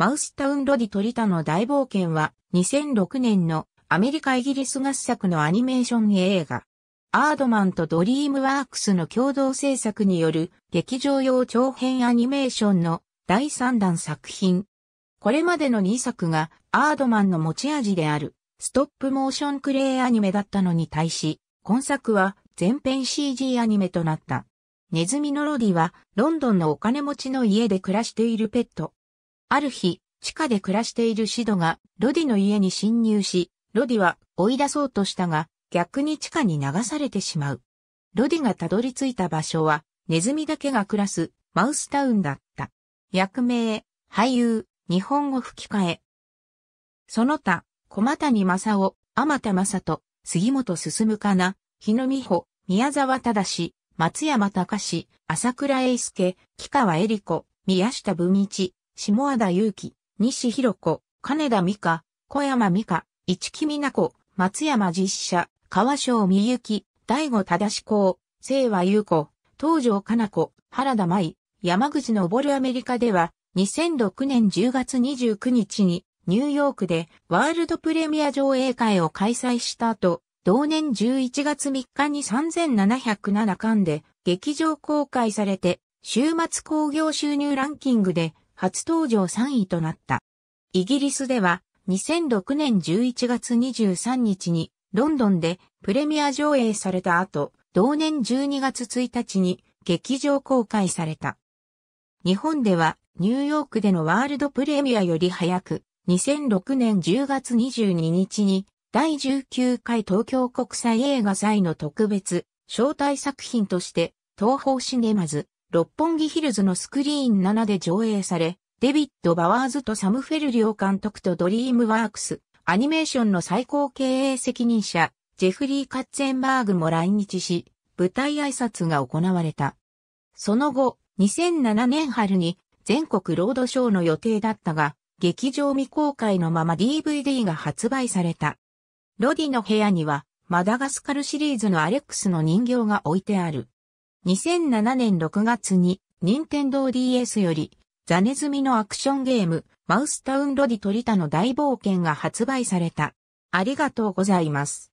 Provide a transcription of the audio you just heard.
マウスタウン・ロディ・トリタの大冒険は2006年のアメリカ・イギリス合作のアニメーション映画。アードマンとドリームワークスの共同制作による劇場用長編アニメーションの第3弾作品。これまでの2作がアードマンの持ち味であるストップモーションクレイアニメだったのに対し、今作は全編 CG アニメとなった。ネズミのロディはロンドンのお金持ちの家で暮らしているペット、ある日、地下で暮らしているシドが、ロディの家に侵入し、ロディは追い出そうとしたが、逆に地下に流されてしまう。ロディがたどり着いた場所は、ネズミだけが暮らす、マウスタウンだった。役名、俳優、日本語吹き替え。その他、小股に正夫、天田正人、杉本進かな、日野美穂、宮沢忠、松山隆、朝倉英介、木川恵理子、宮下文一、下和田祐希、西弘子、金田美香、小山美香、市木美奈子、松山実写、川正美幸、大悟忠功、清和優子、東条かな子、原田舞、山口のボアメリカでは、2006年10月29日に、ニューヨークでワールドプレミア上映会を開催した後、同年11月3日に3707巻で劇場公開されて、週末興行収入ランキングで初登場3位となった。イギリスでは2006年11月23日にロンドンでプレミア上映された後、同年12月1日に劇場公開された。日本ではニューヨークでのワールドプレミアより早く、2006年10月22日に第19回東京国際映画祭の特別招待作品として東方シネマズ六本木ヒルズのスクリーン7で上映され、デビッド・バワーズとサム・フェルリオ監督とドリームワークス、アニメーションの最高経営責任者、ジェフリー・カッツェンバーグも来日し、舞台挨拶が行われた。その後、2007年春に全国ロードショーの予定だったが、劇場未公開のまま DVD が発売された。ロディの部屋には、マダガスカルシリーズのアレックスの人形が置いてある。2007年6月に、任天堂 DS より、ザネズミのアクションゲーム、マウスタウンロディトリタの大冒険が発売された。ありがとうございます。